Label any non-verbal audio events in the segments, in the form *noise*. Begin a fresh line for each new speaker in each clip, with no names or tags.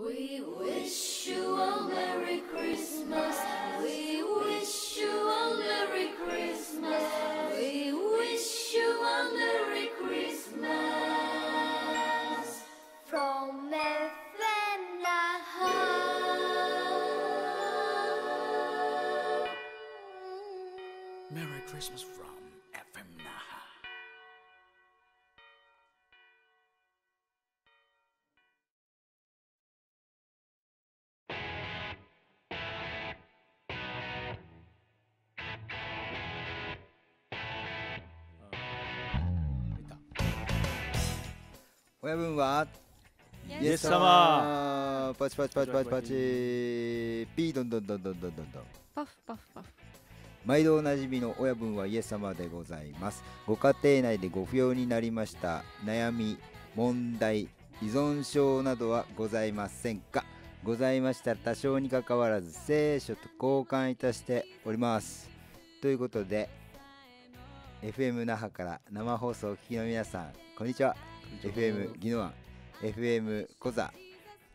We wish you a Merry Christmas.
親分はイエス様パチパチパチパチパチピードンドンドンドンドンドンドン
パフパフパフ
毎度おなじみの親分はイエス様でございますご家庭内でご不要になりました悩み問題依存症などはございませんかございましたら多少にかかわらず聖書と交換いたしておりますということで FM 那覇から生放送をお聞きの皆さんこんにちは FM ギノ野ン FM コザ、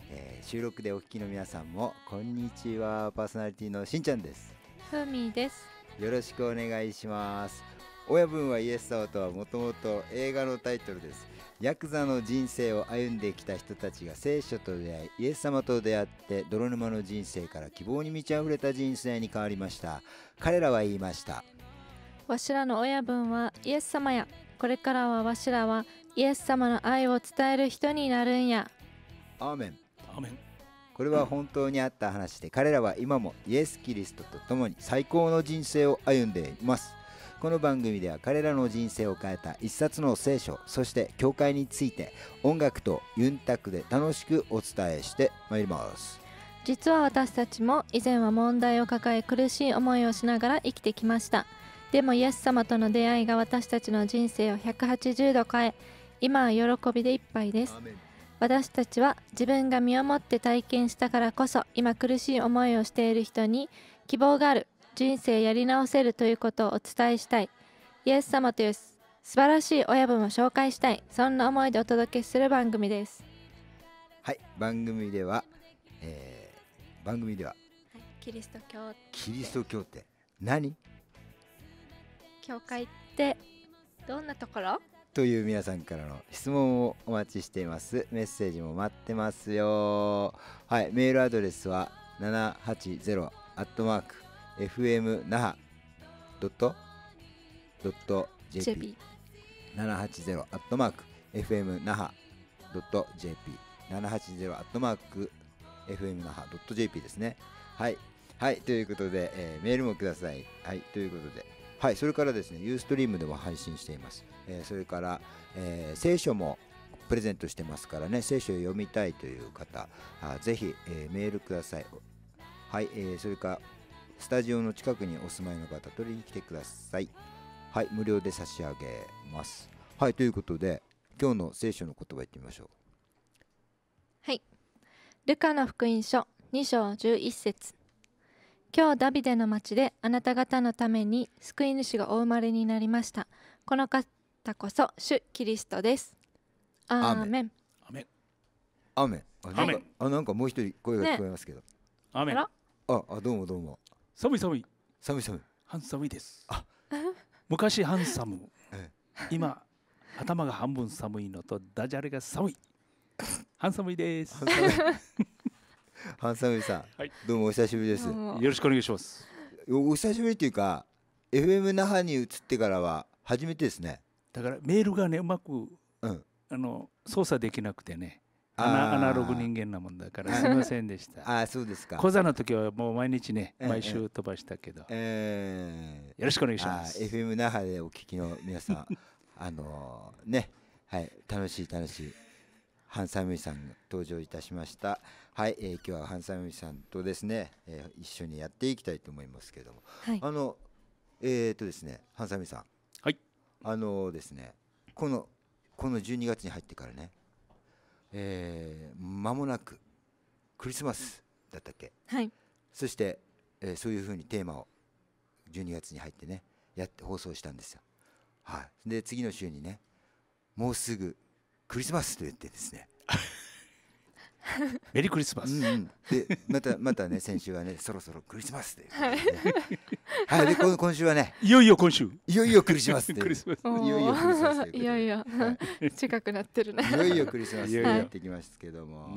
えー、収録でお聞きの皆さんもこんにちはパーソナリティのしんちゃんです
ふみです
よろしくお願いします親分はイエス様とはもともと映画のタイトルですヤクザの人生を歩んできた人たちが聖書と出会いイエス様と出会って泥沼の人生から希望に満ち溢れた人生に変わりました彼らは言いました
わしらの親分はイエス様やこれからはわしらはイエス様の愛を伝える人になるんや
アーメンこれは本当にあった話で彼らは今もイエス・キリストと共に最高の人生を歩んでいますこの番組では彼らの人生を変えた一冊の聖書そして教会について音楽とユンタクで楽しくお伝えしてまいります
実は私たちも以前は問題を抱え苦しい思いをしながら生きてきましたでもイエス様との出会いが私たちの人生を180度変え今は喜びでいっぱいです私たちは自分が身をもって体験したからこそ今苦しい思いをしている人に希望がある人生やり直せるということをお伝えしたいイエス様という素晴らしい親分を紹介したいそんな思いでお届けする番組です
はい番組では、えー、番組では、
はい、キリスト教
キリスト教って何
教会ってどんなところ
という皆さんからの質問をお待ちしていますメッセージも待ってますよはいメールアドレスは780アットマーク FM 那覇ドットドット JP 780アットマーク FM 那覇ドット JP 780アットマーク FM 那覇ドット JP ですねはいはいということで、えー、メールもくださいはいということではい、それからですね、ユーストリームでも配信しています。えー、それから、えー、聖書もプレゼントしてますからね、聖書を読みたいという方、あぜひ、えー、メールください。はい、えー、それから、スタジオの近くにお住まいの方、取りに来てください。はい、無料で差し上げます。はい、ということで、今日の聖書の言葉いってみましょう。
はい、ルカの福音書2章11節今日ダビデの町であなた方のために救い主がお生まれになりました。この方こそ主キリストです。アーメン。
アメン。アメン。あ、はい、なんかもう一人声が聞こえますけど。ね、アメン。あ、あどうもどうも。寒い寒い。寒い寒い。ハンサムいです。あ、昔
ハンサム。今頭が半分寒いのとダジャレが寒い。
ハンサムいです。ハンサムさん、はい、どうもお久しぶりです。よろしくお願いします。お久しぶりというか、FM 那覇に移ってからは初めてですね。
だからメールがねうまく、うん、あの
操作できな
くてね。アナアナログ人間なもんだから *laughs* すみませんでした。あそうですか。講座の時はもう毎日ね毎週
飛ばしたけど。えー、よろしくお願いします。FM 那覇でお聞きの皆さん *laughs* あのー、ねはい楽しい楽しいハンサムイさん登場いたしました。はい、えー、今日はハンサムさんとですね、えー、一緒にやっていきたいと思いますけれども、はい、あのえっ、とですね、ハンサムさん、はい、あのですね、このこの12月に入ってからね、えー、もなくクリスマスだったっけ、はい、そして、えー、そういうふうにテーマを12月に入ってね、やって放送したんですよ。はい、で次の週にね、もうすぐクリスマスと言ってですね。メリークリスマス、うんうん、でまたまたね先週はね *laughs* そろそろクリスマスで、ね、はいで今今週はねいよいよ今週いよいよクリスマスクリスマスいよいよ
いよいよ、近くなってるないよいよクリスマ
スになってきましたけども、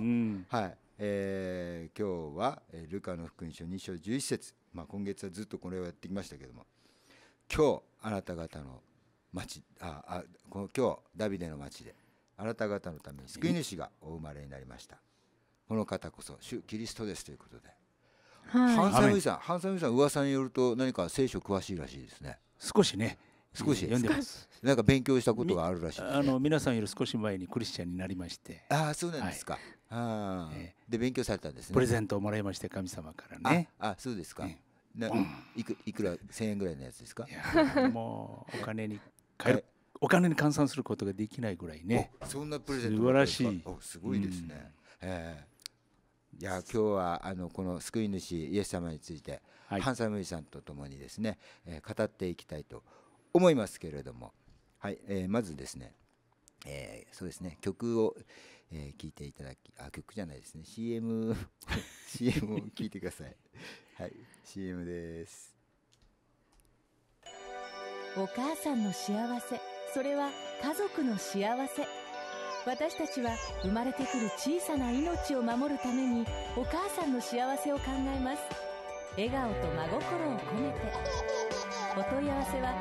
はい、はい、えー、今日はルカの福音書二章十一節まあ今月はずっとこれをやってきましたけども今日あなた方の町ああこの今日ダビデの町であなた方のために救い主がお生まれになりました。この方こそ主キリストですということで、
はい、ハンサムイさ
んハンサムイさん噂によると何か聖書詳しいらしいですね少しね少し読んでますなんか勉強したことがあるらしい、ね、*laughs* あの皆さんより少し前
にクリスチャンになりまして
ああそうなんですか、はいあえー、で勉強されたんですねプレゼントをもらいまして神様からねあそうですか、ね、いくいくら千円ぐらいのやつですかもうお金に変える、お金に換算することができないぐらいねそんなプレゼント素晴らしいすごいですね、うん、えーいや今日はあのこの救い主イエス様について、はい、ハンサムイさんとともにですね、えー、語っていきたいと思いますけれども、はいえー、まずですね、えー、そうですね曲を聴、えー、いていただきあ曲じゃないですね CM, CM を聴 *laughs* いてくださいはい CM です
お母さんの幸せそれは家族の幸せ私たちは生まれてくる小さな命を守るためにお母さんの幸せを考えます笑顔と真心を込めてお問い合わせは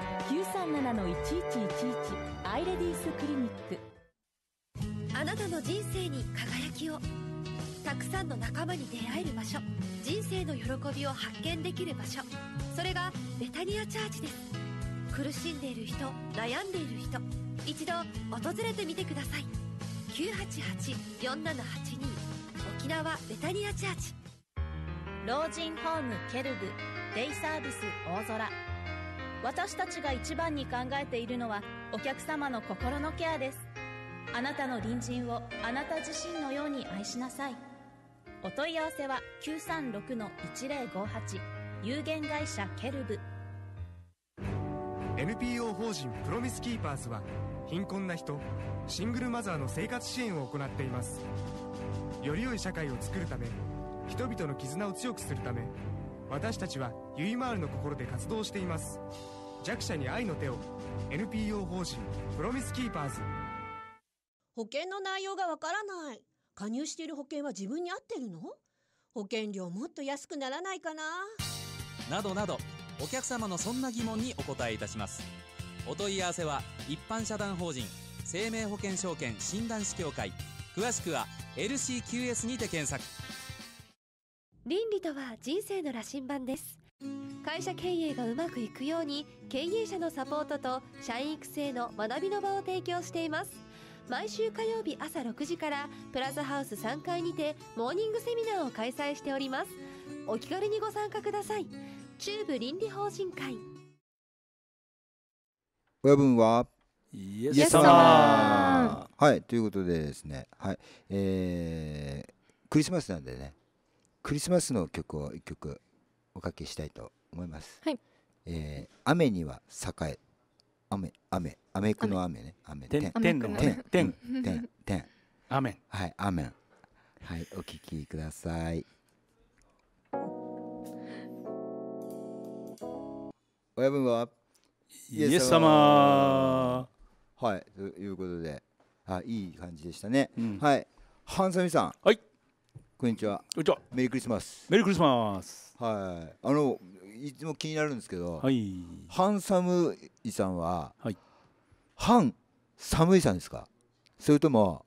937-1111アイレディースクリニックあなたの人生に輝きをたくさんの仲間に出会える場所人生の喜びを発見できる場所それがベタニアチャーチです苦しんでいる人悩んでいる人一度訪れてみてください988-4782沖縄ベタニアチャーチ老人ホームケルブデイサービス大空私たちが一番に考えているのはお客様の心のケアですあなたの隣人をあなた自身のように愛しなさいお問い合わせは936-1058有限会社ケルブ
NPO 法人プロミスキーパーズは貧困な人シングルマザーの生活支援を行っていますより良い社会を作るため人々の絆を強くするため私たちはゆいまーるの心で活動しています弱者に愛の手を NPO 法人プロミスキーパーズ
保険の内容がわから
ない加入している保険は自分に合ってるの保険料もっと安くならないかな
などなどお客様のそんな疑問にお答えいたしますお問い合わせは一般社団法人生命保険証券診断士協会詳しくは LCQS にて検索
倫理とは人生の羅針盤です会社経営がうまくいくように経営者のサポートと社員育成の学びの場を提供しています毎週火曜日朝6時からプラザハウス3階にてモーニングセミナーを開催しておりますお気軽にご参加くださいチューブ倫理法人会
親分はイエス様はいということでですねはいえー、クリスマスなんでねクリスマスの曲を一曲おかけしたいと思いますはい、えー、雨には栄え雨雨雨この雨ね雨天天の天天天天アメンはい雨はいお聞きください親分はイエス様はいということであいい感じでしたね、うん、はいハンサミさんはいこんにちはこんにちはメリークリスマスメリークリスマスはいあのいつも気になるんですけど、はい、ハンサムイさんは、はい、ハンサムイさんですかそれとも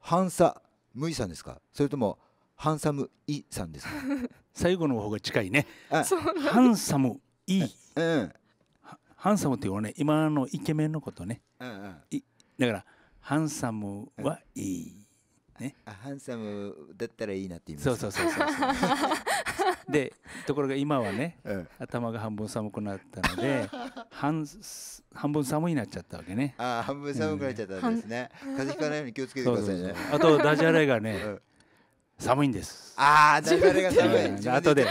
ハンサムイさんですかそれともハンサムイさんですか *laughs* 最後の方が近いねハンサムイ、うん、ハンサムっていうのはね今
のイケメンのことね、
うんうん、
だからハンサムはいい、うん、ね、あハンサムだったらいいなって言いますそうそうそうそうでところが今はね、うん、頭が半分寒くなったので半半分寒いなっちゃったわけねあ半分寒くなっちゃったんですね、
うん、風邪ひかないように気をつけてくださいねあとダジャレがね、寒いんです。ああ、だいぶあれが寒い。後で、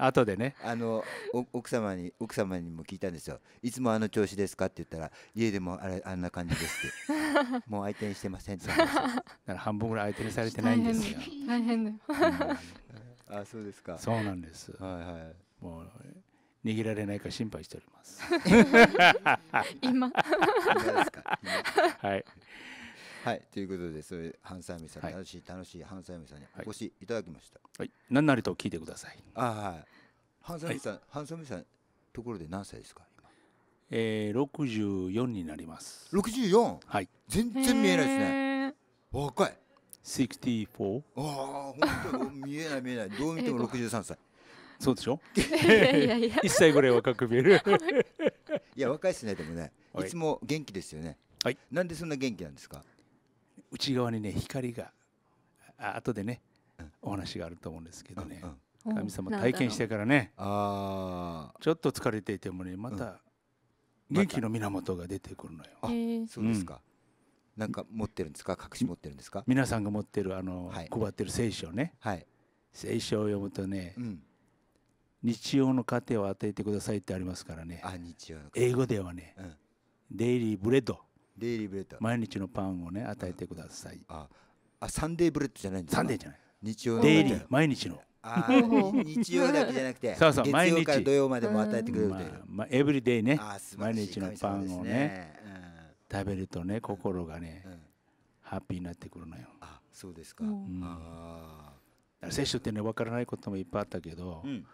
後でね。あの奥様に奥様にも聞いたんですよ。いつもあの調子ですかって言ったら家でもあれあんな感じですって。*laughs* もう相手にしてませんって。だから半分ぐらい相手にされてないんですよ。大変だよ。あ、そうですか。そうなんで
す。はいはい。もう逃げられないか心配しております。*laughs* 今。*laughs* 今
ですか。はい。
はい、ということで、そういうハンサーミさん、楽しい楽しいハンサーミさんにお越しいただきました。はい、何なりと聞いてください。あはい。ハンサーミさん、ハンサーミさん、ところで何歳ですか。ええ六
十四になります。六十四。はい。全然見えないですね。若い。
64? ああ、本当見えない見えない。どう見ても63歳。そうでしょ *laughs* 一歳ぐらい若く見えるいや、若いですね、でもね。いつも元気ですよね。はい。なんでそんな元気なんですか内側にね光
があ後でねお話があると思うんですけどね、神様体験してからねちょっと疲れていてもねまた元気の源が出てくるのよ。
あそうです
か、なんか持ってるんですか隠し持ってるんですか皆さんが持ってるあの、配ってる聖書ね、はい、聖書を読むとね、うん、日曜の糧を与えてくださいってありますからね英語ではね、デイリーブレッドデイリーブレッド毎日のパンをね与えてくださいああサンデーブレッドじゃないんですかサンデーじゃない日曜デイリー毎日のあ
日曜だけじゃなくて *laughs* そうそう月曜から土曜までも与えてくれるという、まあ、エ
ブリデイね毎日のパンをね、うん、食べるとね心がね、うん、ハッピーになってくるのよあそうですか、うん、あ聖書ってね分からないこともいっぱいあったけど、うん、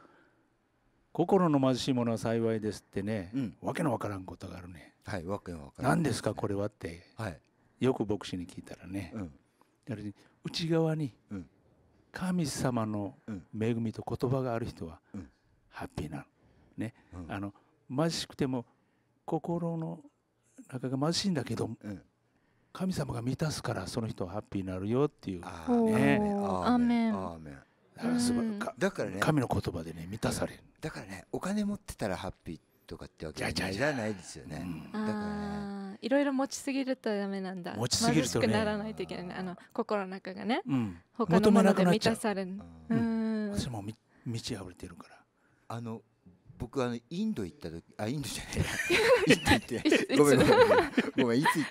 心の貧しいものは幸いですってね、うん、わけのわからんことがあるねはいわけわかんない何ですかこれはって、はい、よく牧師に聞いたらね、うん、内側に神様の恵みと言葉がある人はハッピーなの。ね、あの貧しくても心の中が貧しいんだけど、うん、神様が満たすからその人はハッピーになるよっていうね。アーメンアーメンだからね、神の言葉で
ね満たされる、だからねお金持ってたらハッピーっとかってわけじゃないですよね。
だからね。いろいろ持ちすぎるとダメなんだ。持ちすぎると、ね、貧しくならないといけない、ね、あの心の中がね、うん、他のもので満たされる。うん。私
もみ満ち溢れてるから。あの僕あのインド行った時あインドじゃない *laughs* ごめんごめんごめんいつ行っ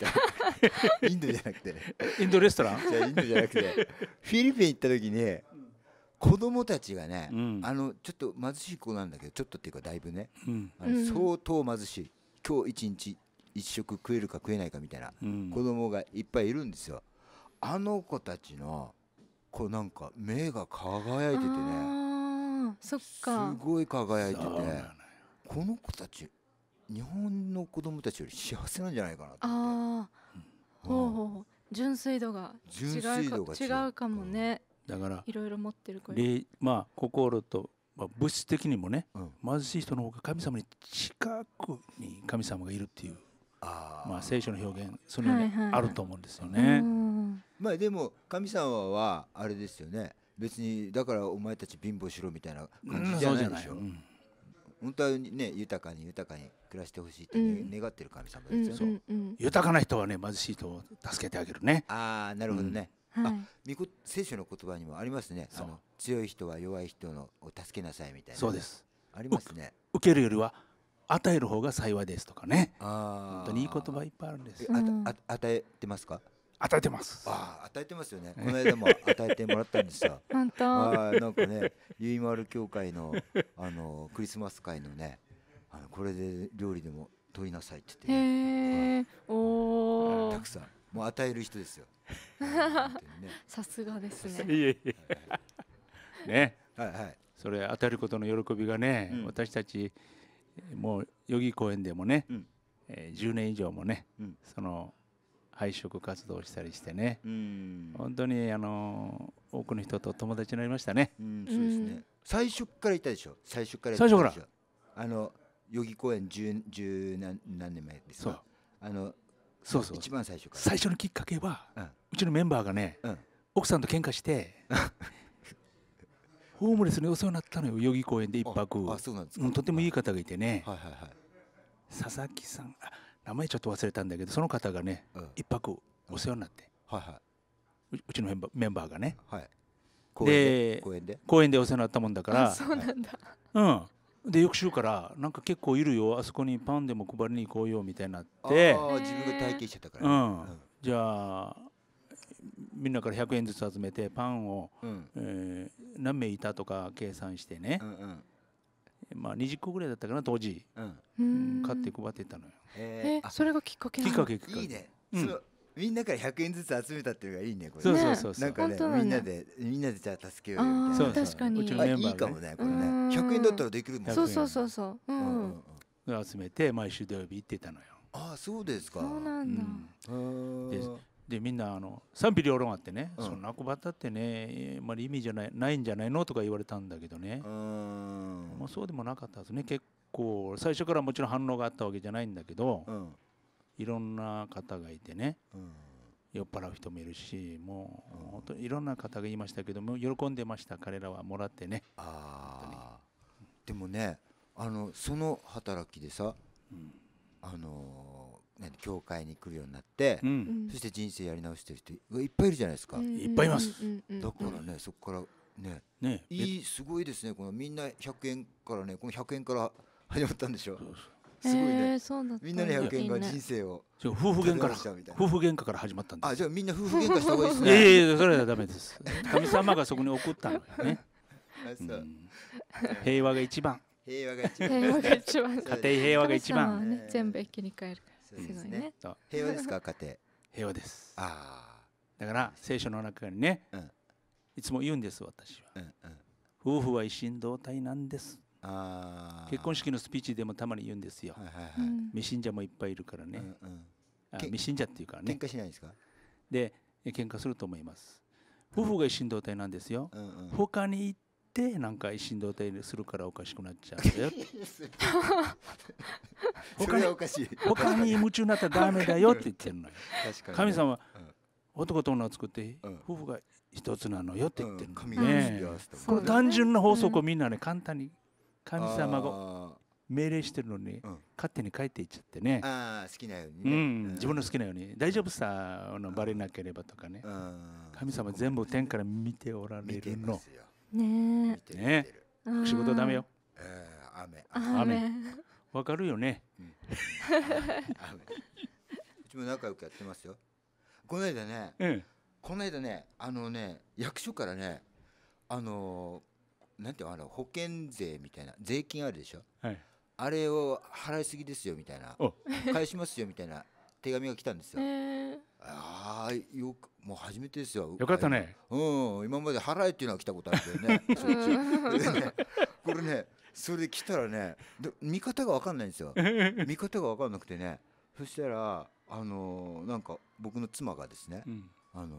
たインドじゃなくてインドレストランじゃインドじゃなくてフィリピン行った時に子供たちがね、うん、あのちょっと貧しい子なんだけどちょっとっていうかだいぶね、うん、相当貧しい今日一日一食食えるか食えないかみたいな、子供がいっぱいいるんですよあの子たちのこうなんか目が輝いててね
そっかす
ごい輝いててこの子たち日本の子供たちより幸せなんじゃないかなとって
ああ、ほ純粋度が違うかもね、だからいろいろ持ってる
まあ心と、まあ、物質的にもね、うん、貧しい人の方が神様に近くに神様がいるっていう
あまあ聖書の表現そのようにあると思うんですよね。まあでも神様はあれですよね別にだからお前たち貧乏しろみたいな感じじゃないでしょ。うん、本当はね豊かに豊かに暮らしてほしいって、うん、願ってる神様ですよね、ね、うん、豊かな人はね貧しい人を助けてあげるね。ああなるほどね。はい、あ聖書の言葉にもありますねその強い人は弱い人のを助けなさいみたいなそうですありますね受けるよりは与える方が
幸いですとかね
本
当にいい言葉いっぱいあるんです、あん、ああ与えてますか与えてますあ与えてますよねこの間も与えてもらったんですよ *laughs* 本当あなんかねゆいまる教会の
あのクリスマス会のねあのこれで料理でも取りなさいって
言って、ね、おたく
さんもう与える人ですよ。
*laughs* さすがですね。い
えいえ。ね。はいはい。それ与えることの喜びがね、私たちもう代木公園でもね、うえー、1年以上もね、その配色活動したりしてね、本当
にあの多くの人と
友達になりましたね。そうですね。最初か
らいたでしょ。最初から最初から。あの代木公園十十何何年前ですか。あのそうそう一番最初から最
初のきっかけは、うん、うちのメンバーがね、うん、奥さんと喧嘩して *laughs* ホームレスにお世話になったのよ代々木公園で一泊あそうなんですか、うん、とてもいい方がいてね、はいはいはい、佐々木さん名前ちょっと忘れたんだけどその方がね、一泊お世話になって、はいはいうちのメンバーメンバーがね、はい、公園で公園でお世話になったもんだからそうなんだ、うんで翌週からなんか結構いるよあそこにパンでも配りに行こうよみたいになって自分が体験してたから、うんうん、じゃあみんなから100円ずつ集めてパンを、うん、えー、何名いたとか計算してね、うんうんまあ、20個ぐらいだったかな当時、うん、買って配ってたのよ
えそれが
きっかけきっかけきっかけいい
ね、うん、みんなから100円ずつ集めたっていうのがいいねこれそうそうそうなんかねみんなでみんなでじゃあ助けようみたいな確かにういいかもねこれ
ね
100円だったらできるもんそうそうそ
うそう、うん
集めて毎週土曜日行ってたのよああそうですかそうなんだ、でみんなあの賛否両論あってね、そんな小たってねあまり意味じゃないないんじゃないのとか言われたんだけどねまあそうでもなかったですね結構最初からもちろん反応があったわけじゃないんだけど、うんいろんな方がいてね、酔っ払う人もいるしもう本当にいろんな方がいましたけども喜んでました彼らはもらってねあ
でもねあのその働きでさ、うん、あのね、教会に来るようになって、うん、そして人生やり直してる人いっぱいいるじゃないですか、いっぱいいますだからねそこからねねいいすごいですねこのみんな100円からねこの100円から始まったんでしょすごいね、え
ー、みんなの100円が
人生を夫婦喧嘩から夫婦喧嘩から始まったんですあじゃあみんな夫婦喧嘩した方がいいですねいやいやそれ
はダメです神様がそこに送ったのよね、平和が一番
平和が一番家庭
平和が一
番、全部一気に変えるすご
いね平和ですか家庭平和ですああだから聖書の中にね、いつも言うんです私は、夫婦は一心同体なんです結婚式のスピーチでもたまに言うんですよ、はいはいはい、未信者もいっぱいいるからね、うんうん、未信者っていうからね喧嘩しないですかで喧嘩すると思います夫婦が一心同体なんですよ、うんうん、他に行ってなんか一心同体するからおかしくなっちゃうん
だよ *laughs* 他に他に
夢中になったらダメだよって言ってるのよ、ね、神様、うん、男と女を作って、夫婦が一つなのよって言ってるのね、うん、ね、この単純な法則をみんなね簡単に神様が命令してるのに、勝手に帰っていっちゃってねああ好きなように、ねうん、自分の好きなように大丈夫さのバレなければとかね神様全部天から見ておられるの
ねえね仕事ダメよ、えー、雨雨わかるよね、うん、うちも仲良くやってますよこの間ね、うん、この間ねあのね役所からねあのなんていうの保険税みたいな税金あるでしょ、はい、あれを払いすぎですよみたいな返しますよみたいな *laughs* 手紙が来たんですよ。ああよくもう初めてですよ。よかったね。うん今まで払えっていうのは来たことあるけど *laughs* ね。これねそれで来たらね見方が分かんないんですよ。*laughs* 見方が分かんなくてねそしたらあのー、なんか僕の妻がですね、うん、あの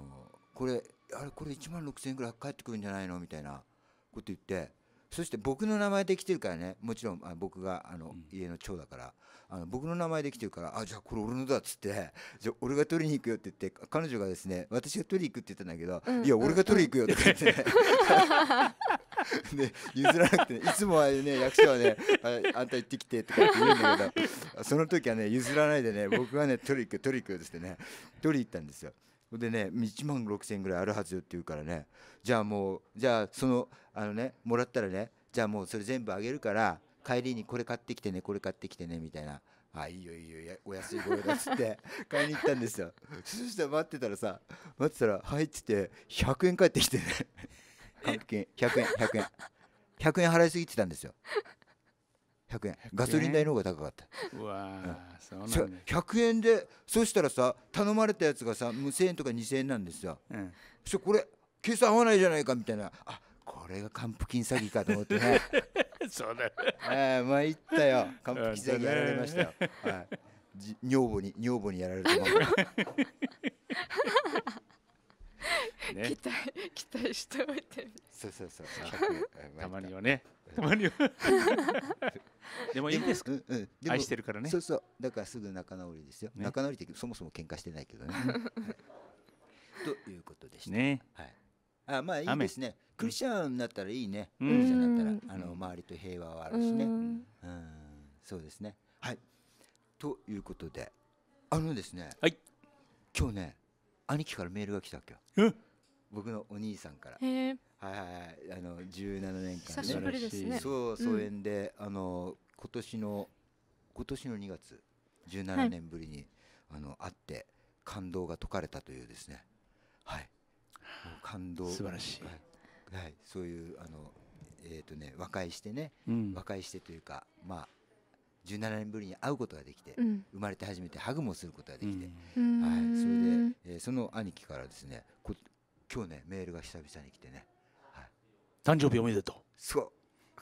ー、これあれこれ1万6千円ぐらい返ってくるんじゃないのみたいな。こと言ってそして僕の名前で来てるからねもちろんあ僕があの、家の長だからあの僕の名前で来てるからあじゃあこれ俺のだっつってじゃ俺が取りに行くよって言って彼女がですね私が取りに行くって言ったんだけど、うん、いや俺が取りに行くよって言って、ね。*laughs* で譲らなくて、ね、いつもはね役者はねああんた行ってきてとか言うんだけどその時はね譲らないでね僕はね取りに行く取りに行くよってね取りに行ったんですよ。でね1万6,000円ぐらいあるはずよって言うからねじゃあもうじゃあそのあのねもらったらねじゃあもうそれ全部あげるから帰りにこれ買ってきてねこれ買ってきてねみたいな「あいいよいいよお安いご用だ」っつって *laughs* 買いに行ったんですよそしたら待ってたらさ待ってたら「はい」っつって100円返ってきて還付金100円100円100円払いすぎてたんですよ100円ガソリン代の方が高かったうわ、うん、そうなん100円でそしたらさ頼まれたやつがさ無1000円とか2000円なんですよ、うん、そこれ計算合わないじゃないかみたいなあこれが還付金詐欺かと思ってね
*laughs* そうだ、
あま
あ参ったよ還付金詐欺やられましたよ、はい、女房に女房にやられると *laughs* ね、期待
期待しておいてそうそうそうたまにはねたまには
でもいいですか、うんうん、愛してるからねそうそうだからすぐ仲直りですよ、ね、仲直りってそもそも喧嘩してないけどね、*laughs* はい、ということでしたね、はいあまあいいですねクリスチャンになったらいいね、クリスチャンになったらあの周りと平和はあるしね、うんそうですねはいということであのですね、はい、今日ね兄貴からメールが来たっけ僕のお兄さんから。はいはいはい、あの十七年間、ね、久しぶりですね。そう疎遠で、うん、あの今年の今年の二月十七年ぶりに、はい、あの会って感動が解かれたというですね。はい。感動素晴らしい、はい、はい、そういうあの、えーとね、和解してね、うん、和解してというか、まあ、17年ぶりに会うことができて、うん、生まれて初めてハグもすることができて、うん、はい、それで、えー、その兄貴からですねこ今日ねメールが久々に来てね、はい、誕生日おめでとうそう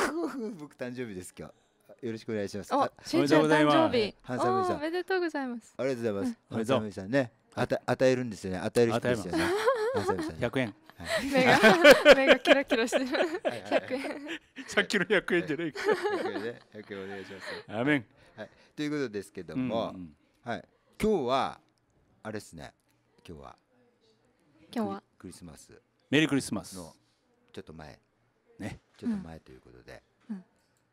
*laughs* 僕誕生日です今日。よろしくお願いします。あ、しんちゃん誕生日。ハンサムさん。おめで
とうございます。ありがとうございます。
ハンサムさんね、あた与えるんですよね。与える人ですよね。百0 0円。目が *laughs* 目がキラキラしてる。1円。さっきの1円じゃないか。1円で1円お願いします。アメン。はい。ということですけども、はい。今日はあれですね。今日は今日はクリスマス。メリークリスマスのちょっと前ね。ちょっと前ということで、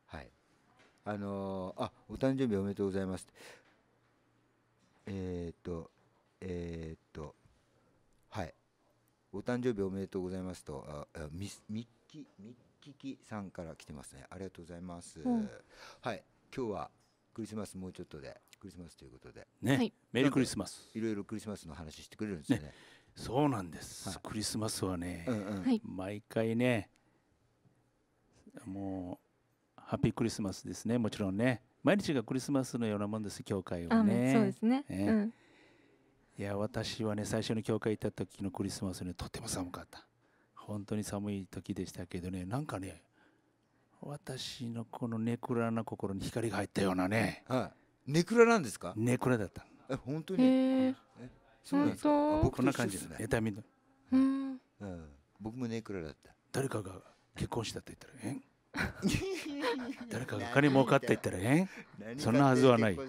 はい。あのあお誕生日おめでとうございます。えっとえっとお誕生日おめでとうございますと、あミミッキミッキキさんから来てますね。ありがとうございます。うん、はい、今日はクリスマスもうちょっとでクリスマスということで、ね、はい、メリークリスマス。いろいろクリスマスの話してくれるんですよね。ねそうなんです、はい、クリスマ
スはね、うんうん、毎回ね、もうハッピークリスマスですね。もちろんね、毎日がクリスマスのようなもんです。教会はね。そうですね。ねうんいや私はね最初に教会行った時のクリスマスねとても寒かった本当に寒い時でしたけどねなんかね私のこのネクラな心に光が入ったようなね、は
い、ネクラなんですかネクラ
だったえ本当
にえそうなんですか僕の感じですね妬みのうん、
うん、僕もネクラだった誰かが結婚したって
言ったらえ
誰かが金儲かって言ったらえそんなはずはない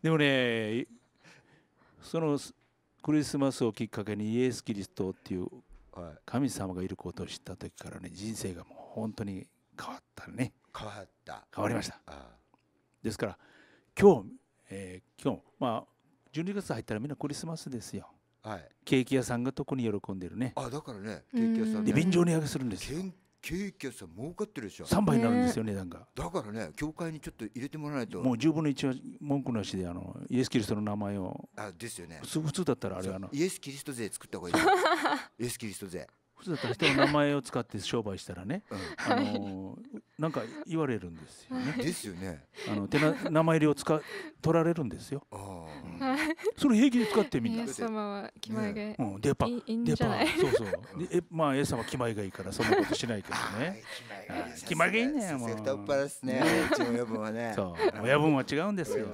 でもねそのクリスマスをきっかけにイエス・キリストっていう神様がいることを知った時からね人生がもう本当に変わったね変わった変わりましたですから今日、え今日まあ12月入ったらみんなクリスマスですよケーキ屋さんが特に喜んでるねあだからね
ケーキ屋さん、で便乗値上げするんですよ経営者さん儲かってるでしょ3倍になるんですよ、ね、値段がだからね教会にちょっと入れてもらわないともう
10分の1は文句なしであのイエス・キリストの名前をあですよね普通だったらあれあのイエス・キリ
スト税作った方がいい *laughs*
イエス・キリスト税普通だったら人の名前を使って商売したらね、あのなんか言われるんですよね。ですよね。あの手な名前入りを使取られるんですよ。あ
それ平気で使ってみんな。イエス様は気前がいい。うん、デパ、デパ、そう
そう。でえ、まあイエス様は気前がいいからそんなことしないけどね。
気前がいいね。もう。太っ腹ですね。親分はね。そう、親分は違うんですよ。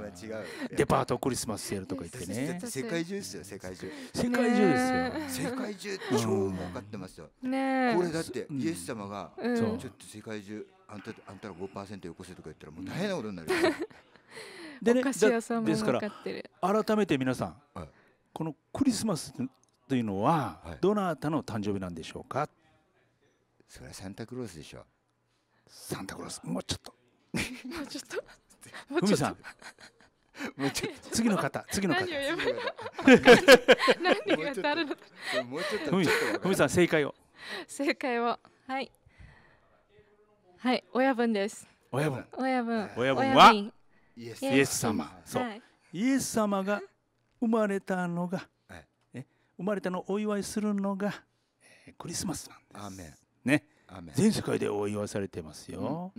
デパートクリスマスセールとか言ってね。世界中ですよ、世界中。世界中ですよ。世界中超儲かってます。さ、ね、これだってイエス様が、うん、ちょっと世界中あんたあんたら5%よこせとか言ったらもう大変なことになる、*laughs* さん、でねですか
ら
改めて皆さん、はい、このクリスマスというのは、はい、どなたの誕生日なんでしょうかそれはサンタクロースでしょサンタクロースもうちょっと
*laughs* もうちょっとふみさんもう次の方、次の方。何が誰の。もうちょっと。ふみさん、正解を。正解をはい。はい、親分です。親分。親分。親分は。イ
エス様。そう。イエス様が生まれたのが。生まれたのお祝いするのが。クリスマスなんです。ね。全世界でお祝いされてますよ。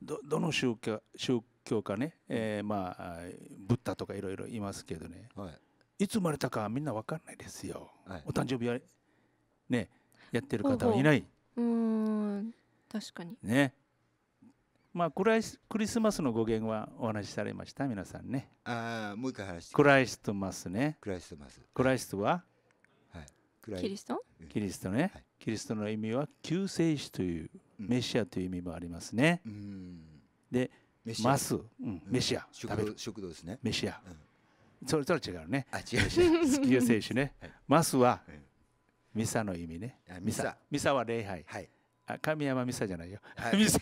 ど、どの宗教、宗教。教科ね、えー、まあブッダとかいろいろいますけどね、はい、いつ生まれたかみんな分かんないですよ、はい、お誕生日はねやってる方はいない
うん確かにね
まあクライスクリスマスの語源はお話しされました皆さんね
ああもう一回話し
てクライストマスねクライストマスクライストは、はい、キリストキリストね、はい、キリストの意味は救世主というメシアという意味もありますね、うん、でマス、うん、飯屋食べる食堂ですね飯屋、うん、それとは違うねあ違う好きよ選手ね、はい、マスは、うん、ミサの意味ねミサミサは礼拝、はい、あ神山ミサじゃないよ、はい、ミサ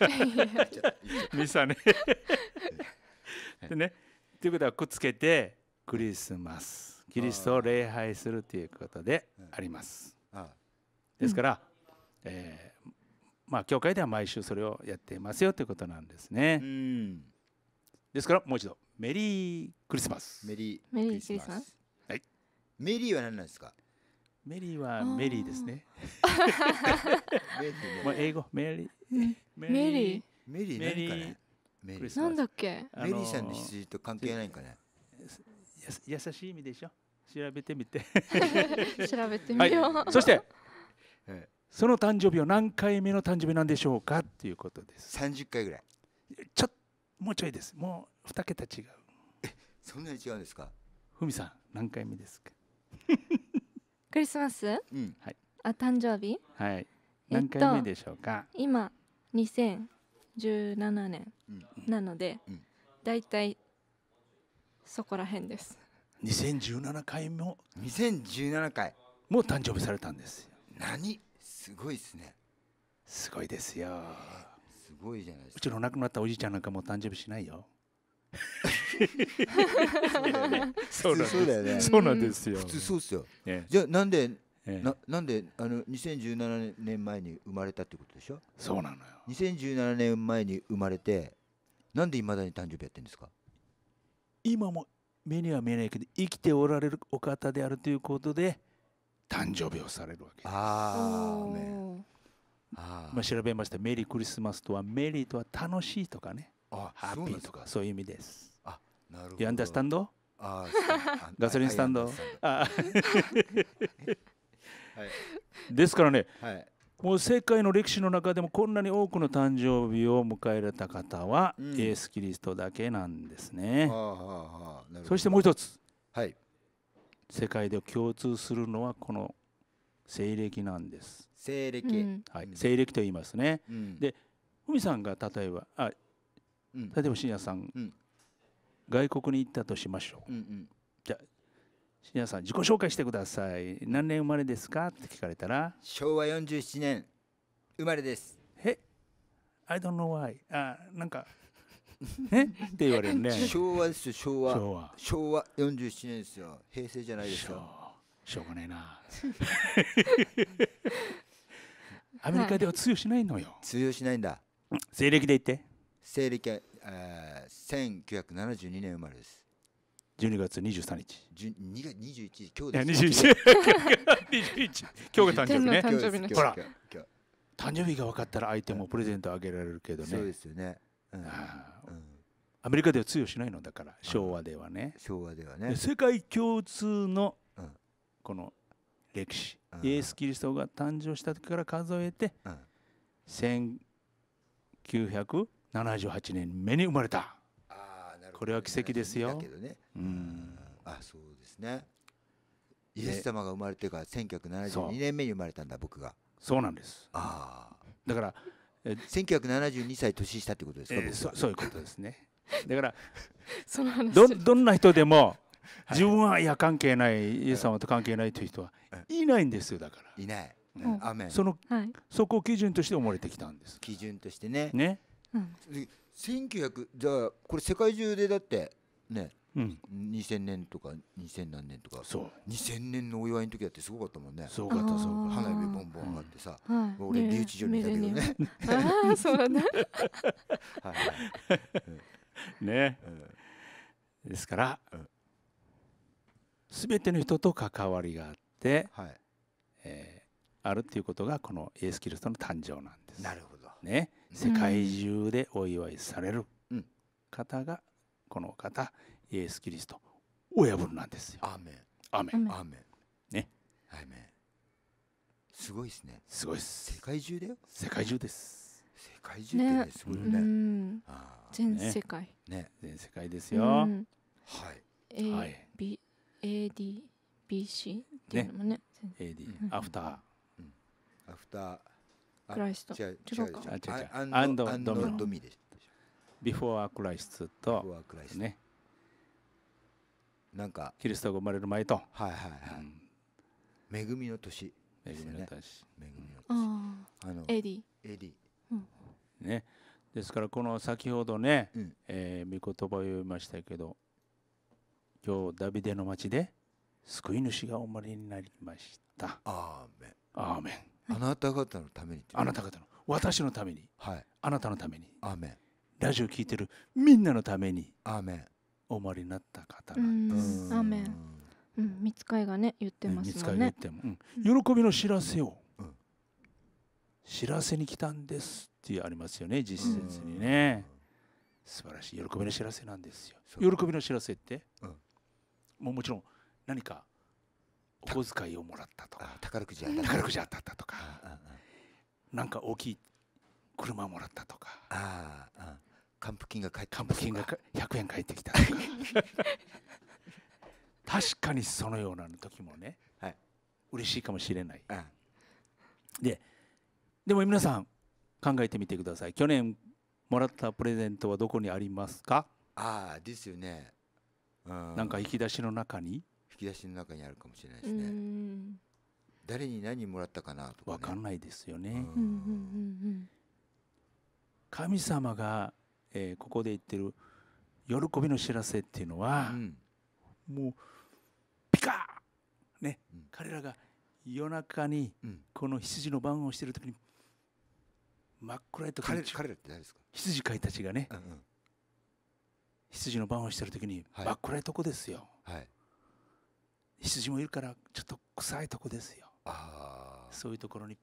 *laughs* ミサねでねということはくっつけてクリスマスキリストを礼拝するということであります、うん、ですから、えーまあ、教会では毎週それをやっていますよということなんですね。うん、ですからもう一度メリークリスマ
ス。メリークリスマス。はい。メリーは何なんですか。メリーはメリーですね。もう英語メリ
ー。メリー。メリ
ーメかー。メリー。なんだっけ。メリーさんの羊と関係ないかね。や優しい意味でしょ。調べてみて。*laughs*
調べてみよう。そし
て。*laughs* その誕生日を何回目の誕生日なんでしょうかっていうことです30回ぐらいちょっもうちょいですもう二桁違う
え *laughs* そんなに違うんですか
ふみさん何回目ですか
*laughs* クリスマス、うん、はいあ誕生日
はい何回目でしょうか、
えっと、今2017年なので、うんうん、だいたいそこら辺です
2017回も2017回もう誕生日されたんで
す何すごいですねすごいですよすごいじゃないですかうち
の亡くなったおじいちゃんなんかもう誕生日しないよ
そうだよね。そうなんですよ。普通そうですよ。じゃあなんで、ええ、ななんであの2017年前に生まれたってことでしょ。そうなのよ。2017年前に生まれて、なんでいまだに誕生日やってんですか。
今も目には見えないけど生きておられるお方であるということで、誕生日をされるわけです。ああまあ、調べましたメリークリスマスとはメリーとは楽しいとかねあハッピーとかそういう意味です。あなるほど。You u n d e r
あ *laughs* ガソリンスタンド。は
い、*laughs* ですからね、はい、もう世界の歴史の中でもこんなに多くの誕生日を迎えられた方は、イエス・キリストだけなんですね。あそしてもう一つ、はい、世界で共通するのはこの西暦なんです。西暦、うん、はい、西暦と言いますね。うん、で、さんが例えばあ、うん、例えば信也さん、うん、外国に行ったとしましょう。うんうん、じゃ信也さん自己紹介してください。何年生まれですかって聞
かれたら、昭和47年生まれです。え、I don't know why。あ、なんか *laughs* って言われるね昭和ですよ昭和昭和昭和47年ですよ平成じゃないですよしょうがねえな *laughs* アメリカでは通用しないのよ通用しないんだ西暦で言って西暦は、え1972年生まれです12月23日。2月21日、今日です。21今日が誕生日ね。日日ほら、
誕生日が分かったら相手もプレゼントあげられるけどね。そうですよね。アメリカでは通用しないのだから昭和ではね昭和ではね世界共通のこの歴史イエス・キリストが誕生した時から数えて1978年目に生まれた
これは奇跡ですよ。あそうですねイエス様が生まれてから1972年目に生まれたんだ僕がそうなんですだから1972歳年下ってことですか、えー、そそういうことですねだから *laughs* その話どどんな人で
も *laughs* 自分はいや関係ないイエス様と関係ないという人はいないんですよだから
いない、うん、アメンその、はい、そこを基準として思われてきたんです基準としてねね、うん、1900じゃあこれ世界中でだってねうん、2000年とか2000何年とかそう2000年のお祝いの時だってすごかったもんねすごかったそう花火ボンボン上がってさ、うん、俺留置所にいたけどね *laughs* ああそうな *laughs* んだ
ね、うん、ですからすべ、うん、ての人と関わりがあって、はいえー、あるっていうことがこのエース・キルストの誕生なんですなるほどね世界中でお祝いされる方が、この方イエス・キリスト親分なんですよ。アーメンアメンアメンねアメ
ンすごいですねすごいです世界中だよ世界中です世界中ってすごいね全世界ね全世界ですよ、はい
A、はい B AD BC っていうもね AD、アフ
ター、アフタークライスト違う違う違うアンドドミ
でしビフォーアクライストとね
なんかキリストが生まれる前とはいはいはい、恵みの年恵みの年恵みの年あのエディエディ、ねで
すからこの先ほどね、うん、えー、御言葉を読みましたけど今日ダビデの町で救い主がお生まれになりましたアーメンアーメンあなた方のためにあなた方の私のために、はい、あなたのためにアーメンラジオ聴いてるみんなのためにアーメンお生まれになった
方なんです。アメンうん、見つかいがね言ってますもんね。てもうん、喜びの知ら
せを、うん、知らせに来たんですってありますよね実説にね、素晴らしい喜びの知らせなんですよ。喜びの知らせって、うん、もうもちろん何かお小遣いをもらったとか宝くじ宝くじ当たったとか、なんか大きい車もらったとか。ああ還付金が返って還付金が100円返ってきた *laughs* 確かにそのような時もね、はい、嬉しいかもしれない、うん、ででも皆さん考えてみてください去年もらったプレゼントはどこにありますか
ああですよね、うん、なんか引
き出しの中に引き出しの中にあるかもしれないです
ね
誰に何も
らったかなとか、ね、分かんないですよね神様がえー、ここで言ってる喜びの知らせっていうのは、うん、もうピカーね、うん、彼らが夜中にこの羊の番をしてる時に真っ暗いと彼彼らってですか羊飼いたちがね、うんうん、羊の番をしてる時に真っ暗いとこですよ、はい、羊もいるからちょっと臭いとこですよそういうところに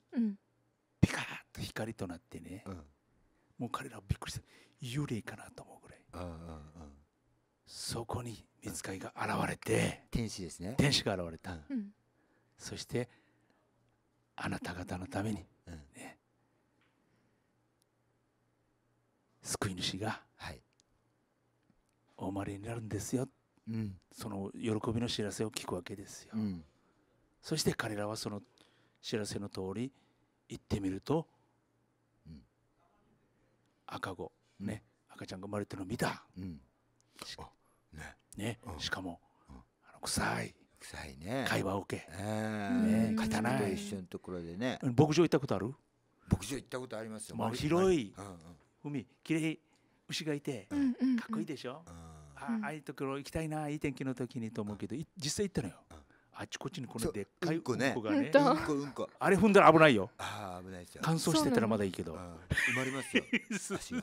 ピカッと光となってね、うんもう彼らはびっくりした幽霊かなと思うぐらい、そこに見つかりが現れて、天使ですね天使が現れた、そしてあなた方のために、ね、救い主がお生まれになるんですよ、その喜びの知らせを聞くわけですよ、うん、そして彼らはその知らせの通り行ってみると赤子、ね、赤ちゃんが生まれてるの見た、うんねねしかも、あの臭い臭いね会話 OK、えね、刀と一緒のところでね牧場行ったことある
牧場行ったことありますよ、まあ、広い海
きれい牛がいて、かっこいいでしょ、うあああいうところ行きたいないい天気の時にと思うけど実際行ったのよあちこちにこのでっかいうんこがね、うんこうんこあれ踏んだら危ないよ。ああ危ないですよ。乾燥してたらまだいいけど。埋まりますよ。*laughs* 足が。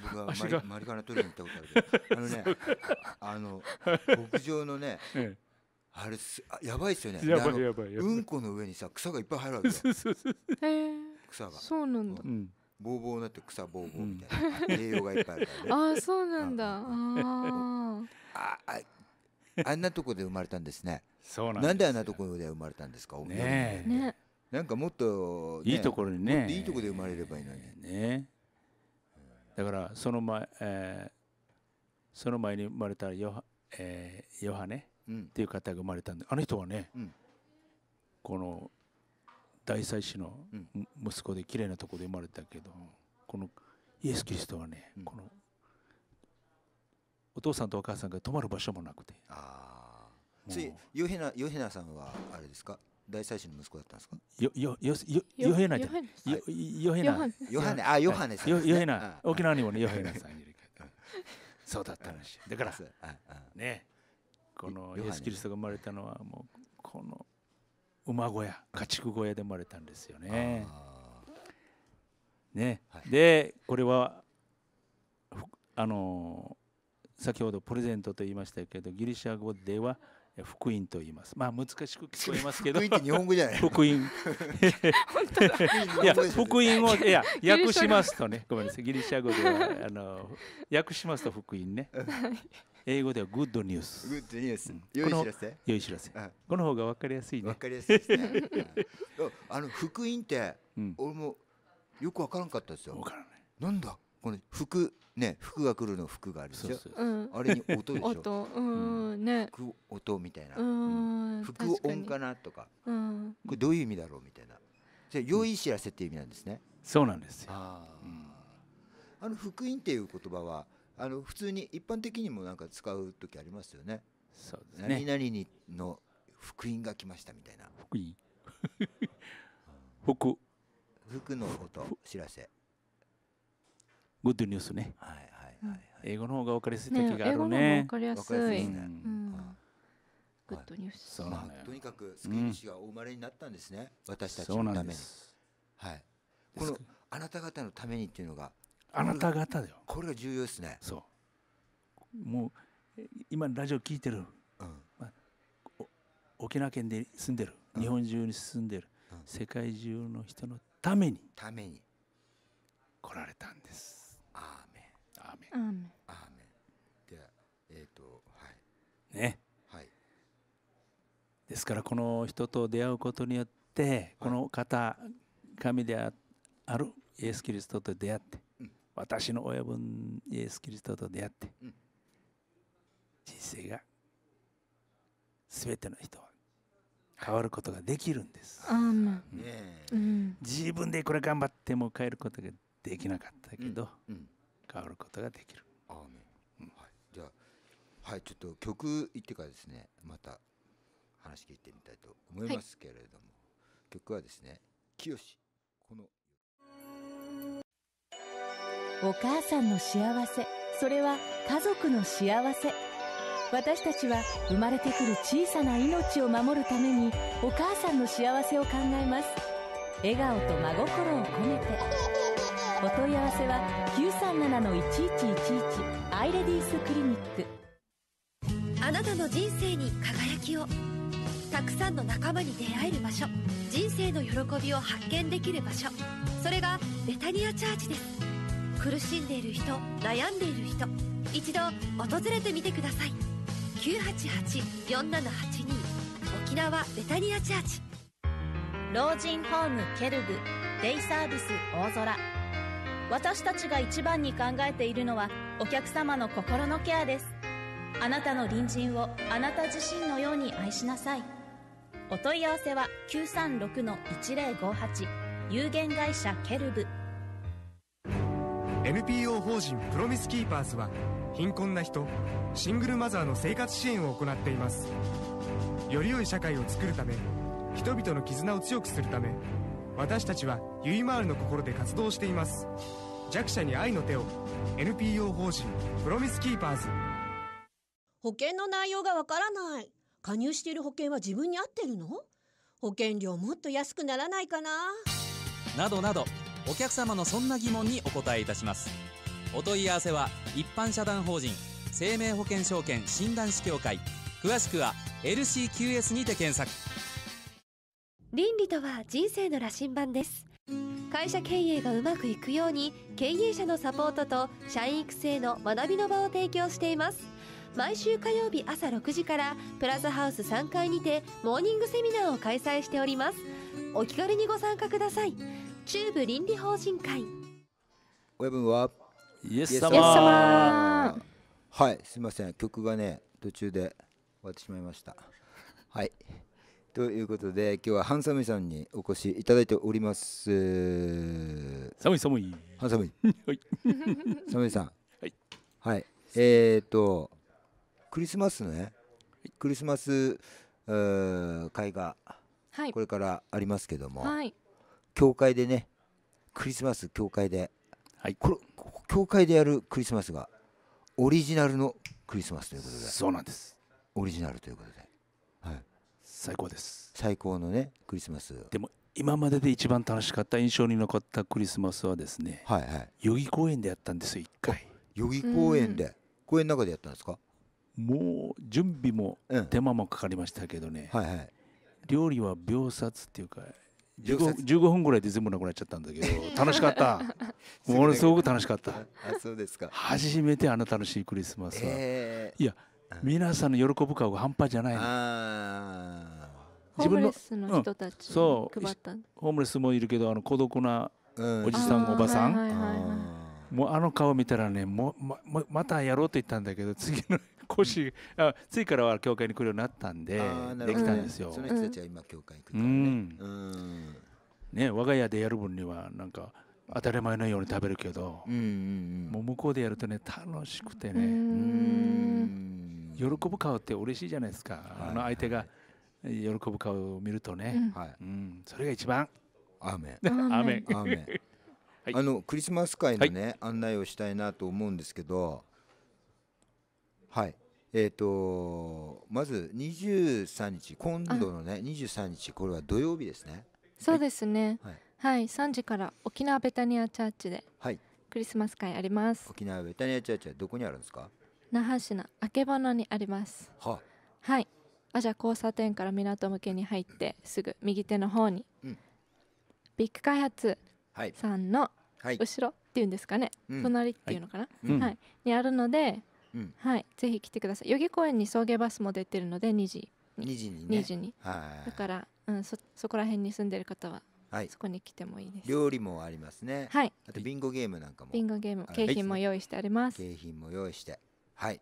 僕は *laughs* マリマリカナトイレに行ったことあるけど、あのね、*laughs* あの牧場
のね。あれすやばいですよね。やばいやばいうんこの上にさ草がいっぱい入るわけよ。草が。そうなんだ。ボーボーなって草ボーボーみたいな、栄養がいっぱいあるからね。ああそうなん
だ。あ
あ。あ *laughs* あんなとこで生まれたんですね。そうなんなんであんなところで生まれたんですか。ねね。なんかもっと、ね、いいところにね。いいところで生まれればいいのに。ね。
だからその前、えー、その前に生まれたヨハ,、えー、ヨハネっていう方が生まれたんで、あの人はね、うん、この大祭司の息子で綺麗なところで生まれたけど、このイエス・キリストはね、うん、このお父さんとお母さんが泊まる場所もなくてあ
あヨヘナさんはあれですか大祭司の息子だったんですか
ヨヘナじゃヨヘナヨヘナあヨヘナ沖縄にもねヨヘナさんいるそうだったらしい *laughs* だからねこのイス・キリストが生まれたのはもうこの馬小屋家畜小屋で生まれたんですよね。ね、でこれはあの先ほどプレゼントと言いましたけどギリシャ語では福音と言います。まあ難しく聞こえますけど。*laughs* 福音って日本語じゃない。福音。いや福音を *laughs* いや訳しますとね、ごめんなさい。ギリシャ語ではあの訳しますと福音ね。英語ではグッドニュース。グッドニュース。良い知らせ。良い知らせ。この方がわかりやすいね。わかりや
すいですね。*laughs* あの福音って、俺もよくわからんかったですよ。わからない。なんだこの服ね服が来るの服があるでしょあれに音でしょ音
うんね服
音みたいな服音かなとかこれどういう意味だろうみたいなじゃ良い知らせっていう意味なんですねそうなんですよあの福音っていう言葉はあの普通に一般的にもなんか使う時ありますよねそうですね何々にの福音が来ましたみたいな福音福福の音知らせ
グッドニュースね、はいはいはい英語の方がわかりやすい時があるね。わかりやすい。う
んグッドニュース。
そうなんと
にかくス救い氏がお生まれになったんですね。私たちのために。はい。このあなた方のためにっていうのが。あなた方だよ。これが重要ですね。そう。もう今ラジオ聞いてる。う
ん。沖縄県で住んでる。日本中に住んでる。世界中の人のために。ために。来られたんです。アーメンアーメンアーメ
ンアーメンで
えっ、ー、とはいねはいですからこの人と出会うことによってこの方、神であるイエス・キリストと出会って、うん、私の親分イエス・キリストと出会って、うん、人生が全ての人は変わることができるんです。自分でこれ頑張っても変えることができなかったけど、
変わることができる。アーメン、はい、じゃあはいちょっと曲行ってからですねまた話聞いてみたいと思いますけれども、はい、曲はですねし」この
お母さんの幸せそれは家族の幸せ私たちは生まれてくる小さな命を守るためにお母さんの幸せを考えます笑顔と真心を込めて。お問い合わせは937-1111アイレディースクリニックあなたの人生に輝きをたくさんの仲間に出会える場所人生の喜びを発見できる場所それがベタニアチャーチです苦しんでいる人悩んでいる人一度訪れてみてください988-4782沖縄ベタニアチャーチ老人ホームケルグデイサービス大空私たちが一番に考えているのはお客様の心のケアですあなたの隣人をあなた自身のように愛しなさいお問い合わせは936-1058有限会社ケルブ
NPO 法人プロミスキーパーズは貧困な人シングルマザーの生活支援を行っていま
すより良い社会をつくるため人々の絆を強くするため私たちはゆいまーるの心で活動しています弱者に愛の手を
NPO 法人プロミスキーパーズ
保険の内容がわから
ない加入している保険は自分に合ってるの保険料もっと安くならないかな
などなどお客様のそんな疑問にお答えいたしますお問い合わせは一般社団法人生命保険証券診断士協会詳しくは LCQS にて検索
倫理とは人生の羅針盤です会社経営がうまくいくように経営者のサポートと社員育成の学びの場を提供しています毎週火曜日朝6時からプラザハウス3階にてモーニングセミナーを開催しておりますお気軽にご参加ください中部倫理法人会
親分はイエス様はいすみません曲がね途中で終わってしまいましたはいということで今日はハンサムさんにお越しいただいております寒い寒いハンサム *laughs* はい寒いさんはい、はい、えー、っとクリスマスねクリスマス会がこれからありますけども、はい、教会でねクリスマス教会で、はい、これ教会でやるクリスマスがオリジナルのクリスマスということでそうなんですオリジナルということで最高です最高のねクリスマスでも今まで
で一番楽しかった印象に残ったクリスマスはですね、はいはい、代々木公園でやったんですよ一回代々木公園で、公園の中でやったんですかもう準備も手間もかかりましたけどね、うんはいはい、料理は秒殺っていうか 15, 15, 分ぐらいで全部なくなっちゃったんだけど *laughs* 楽しかったものすごく楽しかったあそうですか初めてあの楽しいクリスマスは、えー、いや皆さんの喜ぶ顔が半端じゃない自分のホームレスの人たち、うん、そうホームレスもいるけどあの孤独なおじさん、うん、おばさん、もうあの顔見たらねもままたやろうと言ったんだけど次の腰あ次からは教会に来るようになったんでできたんですよ、うん、その人たちは今教会からね,、ね我が家でやる分にはなんか当たり前のように食べるけど、うんうんうん、もう向こうでやるとね楽しくてねう
ん
喜ぶ顔って嬉しいじゃないです
か、はい、あの相手が喜ぶ顔を見るとね、はいうん、それが一番。アーメンアーメンあのクリスマス会のね、案内をしたいなと思うんですけどはいえーと、とまず23日今度のね23日これは土曜日ですね
そうですねはい、はい、3時から沖縄ベタニアチャーチでクリスマス会あります、は
い、沖縄ベタニアチャーチはどこにあるんですか
那覇市のあけぼのにあります。ははい。あじゃあ交差点から港向けに入ってすぐ右手の方に、うん、ビッグ開発さんの後ろっていうんですかね、はい、隣っていうのかな、はい、はい、にあるので、うん、はい、ぜひ来てください代々木公園に送迎バスも出てるので2時
に2時に,、ね、時にはいだか
ら、うん、そそこら辺に住んでる方ははい、そこに来てもいいです。
料理もありますね。はい。あとビンゴゲームなんかも。ビン
ゴゲーム、景品も用意してあります。
景品も用意して。はい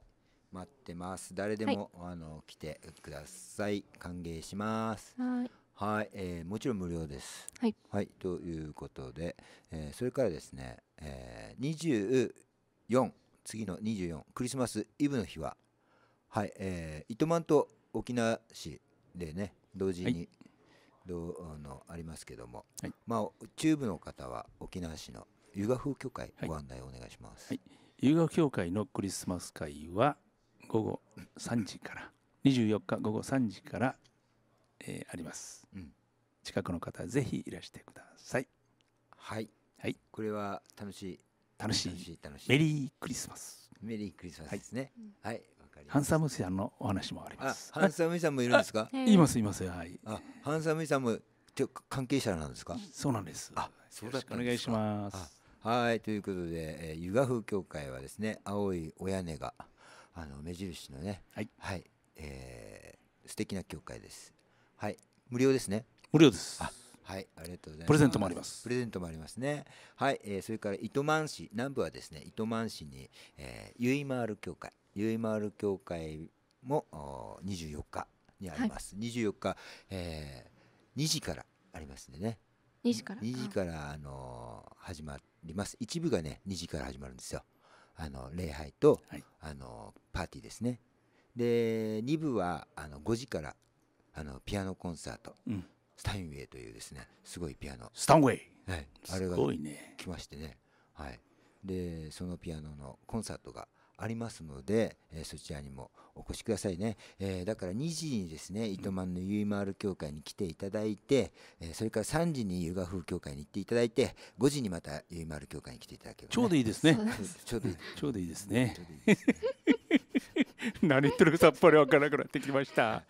待ってます誰でも、はい、あの来てください歓迎しますはいはい、えー、もちろん無料です、はい、はい、ということで、えー、それからですね、えー、24次の24クリスマスイブの日ははいえー、糸満と沖縄市でね同時に、はいどあのありますけども、はい、まあ中部の方は沖縄市の湯河風協会ご案内をお願いします。はい、は
い遊学協会のクリスマス会は午後3時から24日午後3時から、えー、あります、うん、近くの方ぜひいらして
くださいはい、はい、これは楽しい楽しいメリークリスマスメリークリスマスですねはい、はい
ハンサムさんのお話もあ
ります。ハンサムさんもいるんですか。いますいます。はい。ハンサムさんも関係者なんですか。そうなんです。あ、そうくお願いします。はいということで、えー、湯河風協会はですね青いお屋根があの目印のねはい、はい、えー、素敵な協会ですはい無料ですね無料ですあはい、ありがとうございます。プレゼントもあります。プレゼントもありますね。はい、えー、それから糸満市南部はですね、糸満市に、えー、ゆいまる協会、ゆいまる協会も24日にあります。はい、24日、えー、2時からありますんでね。
2時から。2時
からあのー、始まっります一部がね2時から始まるんですよあの礼拝と、はい、あのパーティーですねで2部はあの5時からあのピアノコンサート、うん、スタインウェイというですねすごいピアノスタインウェイ、はい、あれが来ましてね、ね、はい、でそのピアノのコンサートがありますので、えー、そちらにもお越しくださいね、えー、だから2時にですね糸満のゆいまる協会に来ていただいて、えー、それから3時に湯河風協会に行っていただいて5時にまたゆいまる協会に来ていただければ、ね、ちょうどいいですねちょうどいい *laughs* ちょうどいいですね何言ってるかさっぱりわからなくなってきました、はい、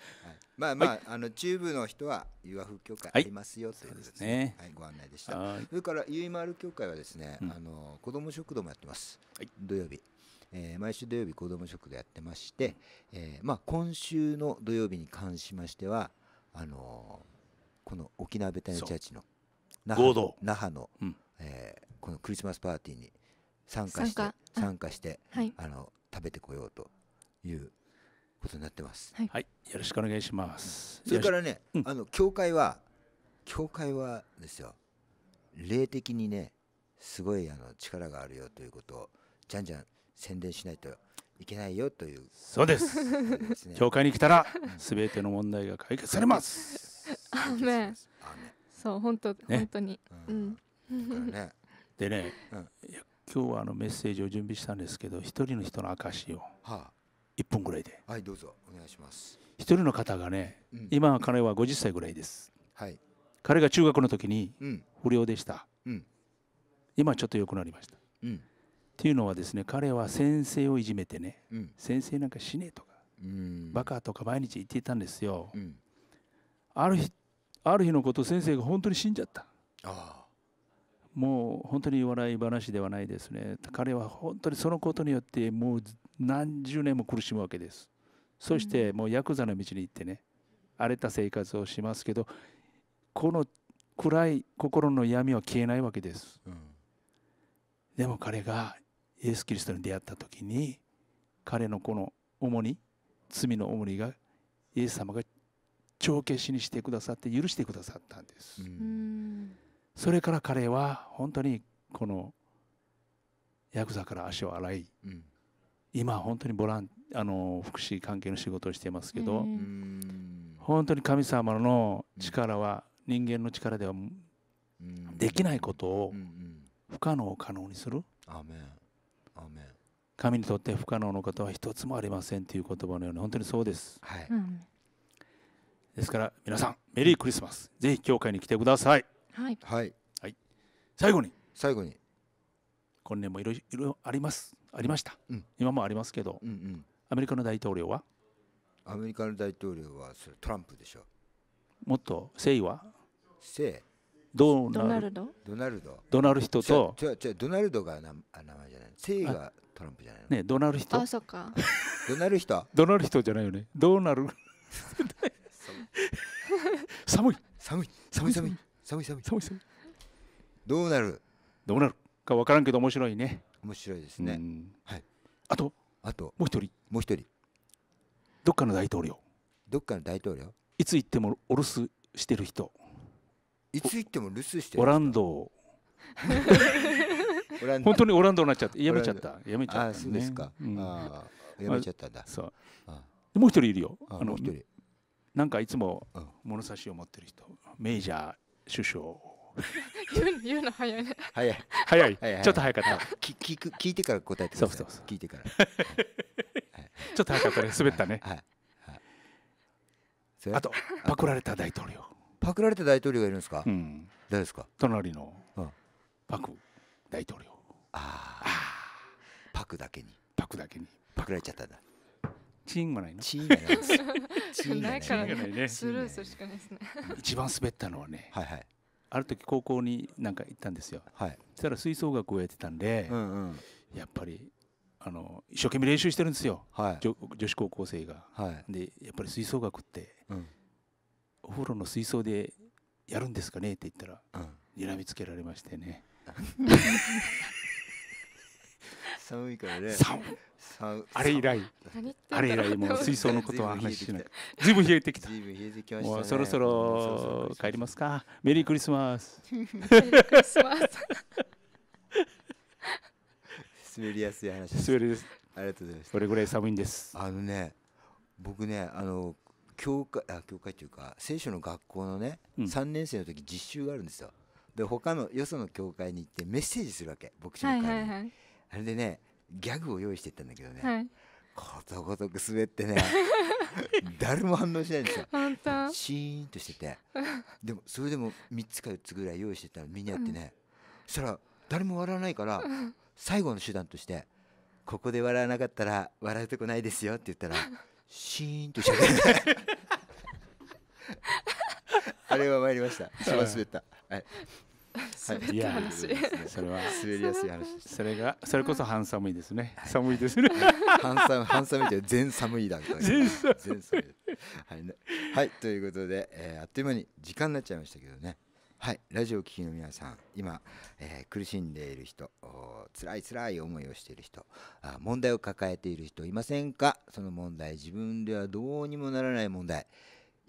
まあまあ、はい、あの中部の人は湯和風協会ありますよ、はい、というですね、はい、ご案内でした。それからゆいまる協会はですね、うん、あの子ども食堂もやってます。土曜日。えー、毎週土曜日子ども食堂やってまして、えー、まあ、今週の土曜日に関しましてはあのー、この沖縄ベタネチャーチの那覇の那覇の、うん、えこのクリスマスパーティーに参加して参加して、はあの食べてこようということになってます。はい、はい、よろしくお願いします。それからね、うん、あの教会は教会はですよ、霊的にね、すごいあの力があるよということをじゃんじゃん宣伝しないといけないよというそうですね、教会に来たらすべての問題が解決されま
すアーメンそう本当、ね、本当に、うん、ね、
でね、うん、今日はあのメッセージを準備したんですけど一人の人の証を1
分ぐらいで、はあ、はいどうぞお願いします
一人の方がね、うん、今彼は50歳ぐらいです、はい、彼が中学の時に不良でした、うん、今ちょっと良くなりました、うん、っていうのはですね彼は先生をいじめてね、うん、先生なんか死ねとか、うん、バカとか毎日言っていたんですよ、うん、ある日ある日のこと先生が本当に死んじゃったもう本当に笑い話ではないですね彼は本当にそのことによってもう何十年も苦しむわけですそしてもうヤクザの道に行ってね荒れた生活をしますけどこの暗い心の闇は消えないわけです、でも彼がイエス・キリストに出会った時に彼のこの重荷罪の重荷がイエス様が帳消しにしてくださって許してくださったんです。それから彼は本当にこのヤクザから足を洗い、うん、今本当にボランあの福祉関係の仕事をしてますけど、本当に神様の力は人間の力ではできないことを不可能を可能にする。神にとって不可能のことは一つもありませんという言葉のように本当にそうです、はいですから皆さんメリークリスマスぜひ教会に来てくださいはい、はい、最後に最後に今年もいろいろありますありました、うん、今もありますけど、うんうん、アメリカの大統領は
アメリカの大統領はそれトランプでしょ
もっと誠意は誠ドナル
ド
ドナルド
ドナル人と
違う違うドナルドが名前じゃない姓がトランプじゃ
ないねドナル人あそっか *laughs* ドナル人ドナル人じゃないよねドナル
寒い寒い寒い寒い寒い寒い寒い寒い
どうなる *laughs* どうなるか分からんけど面白いね
面白いですね、はいあとあともう一人もう一人どっかの大統領どっかの大統領いつ行ってもお留守してる人いつ行っても留守してオランド本
当にオランドになっちゃってやめちゃったやめちゃった、そうですか、やめちゃったんだそうもう一人いるよあのなんかいつも物差しを持ってる人メジャー首相
*laughs* 言うの早いね
早い
早いちょっと早かった聞く聞いてから答えてそうそうそう聞いてから、ちょっと早かった *laughs* ね滑ったね、あとパクられた大統領パクられた大統領がいるんですか、うん、誰ですか隣のパク大統領、
ああパクだけにパクだけにパクられちゃったんだチーンがないのチーンがない *laughs* チーンがないからねスルーす
るしかないですね一番滑ったの
はねはいはいある時高校になんか行ったんですよ、はい、そしたら吹奏楽をやってたんで、うんうん、やっぱりあの一生懸命練習してるんですよ、はい、女子高校生が、はい、でやっぱり吹奏楽って、うん、お風呂の水槽でやるんですかねって言ったら、うん、睨みつけられましてね寒いからね寒あれ以来あれ以来もう水槽のことは話しないずいぶん冷えてきたもうそろそろ帰りますかメリークリスマス
滑りやすい話滑りですありがとうございますこれぐらい寒いんですあのね僕ねあの教会あ教会というか聖書の学校のね、うん、3年生の時実習があるんですよで他のよその教会に行ってメッセージするわけ牧師の会に、はいはいはい、あれでねギャグを用意してったんだけどね、はい、ことごとく滑ってね *laughs* 誰も反応しないんですよシーンとしててでもそれでも3つか4つぐらい用意してたらみんなやってね、うん、そしたら誰も笑わないから、最後の手段として「ここで笑わなかったら笑うとこないですよ」って言ったらシーンとして *laughs* あれは参りました一番滑った、はい、
滑った話、それは滑りやすい話それがそれこそ半寒いですね、
寒いですね *laughs* 半寒半寒いとい全寒いだみたいな全寒いはい、はい、ということで、えあっという間に時間になっちゃいましたけどねはい、ラジオ聴きの皆さん、今、えー、苦しんでいる人、辛い辛い思いをしている人あ、問題を抱えている人いませんかその問題、自分ではどうにもならない問題、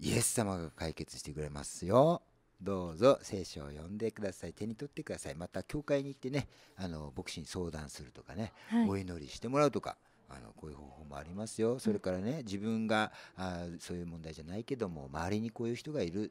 イエス様が解決してくれますよ。どうぞ聖書を読んでください手に取ってくださいまた教会に行ってねあの牧師に相談するとかね、はい、お祈りしてもらうとかあのこういう方法もありますよそれからね自分があそういう問題じゃないけども周りにこういう人がいる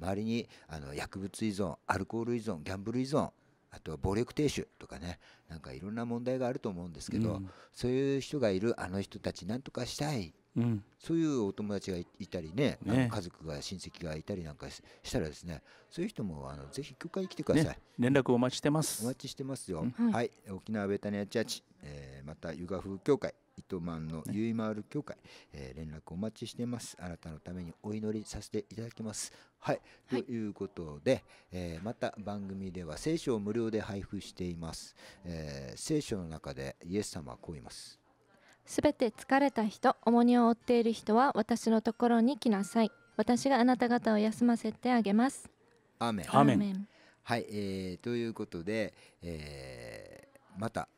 周りにあの薬物依存アルコール依存ギャンブル依存あとは暴力亭主とかねなんかいろんな問題があると思うんですけど、うん、そういう人がいるあの人たちなんとかしたいうん、そういうお友達がいたりね、ね家族が親戚がいたりなんかしたらですね、そういう人もあのぜひ教会に来てください、ね、連絡お待ちしてます。お待ちしてますよ。うん、はい、沖縄ベタニアチャーチ、えー、また湯河風教会。糸満のゆいまる教会、ね、えー、連絡お待ちしてます。あなたのためにお祈りさせていただきます。はい、はい、ということで、えー、また番組では聖書を無料で配布しています、えー、聖書の中でイエス様はこう言います。
すべて疲れた人、重荷を負っている人は私のところに来なさい。私があなた方を休ませてあげます。
アーメン。アーメンはい、えー、ということで、えー、また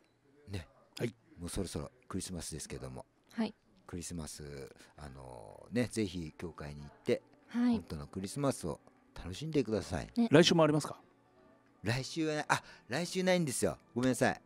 ね、はい、もうそろそろクリスマスですけども、はい、クリスマスあのー、ねぜひ教会に行って、はい、本当のクリスマスを楽しんでください。ね、来週もありますか？来週はあ来週ないんですよ。ごめんなさい。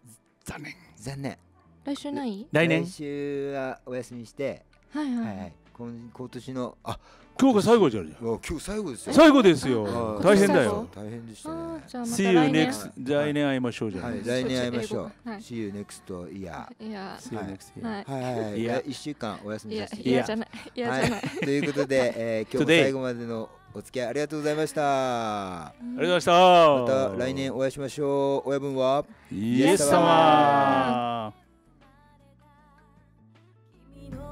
残念。残念。
来週ない来年来
週はお休みしてはいはい、はいはい、今今年のあ今日が最後じゃない今日最後ですよ最後ですよ大変だよ大変でしたね See you next 来年会いましょうじゃなはい、来年会いましょう、はい、See you next year y e See you next year はいはいはい一週間お休みさせていやじゃないいやじゃないということで、えー、*laughs* 今日最後までのお付き合いありがとうございました。ありがとうございました。また来年お会いしましょう。親分はイエス様。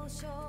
show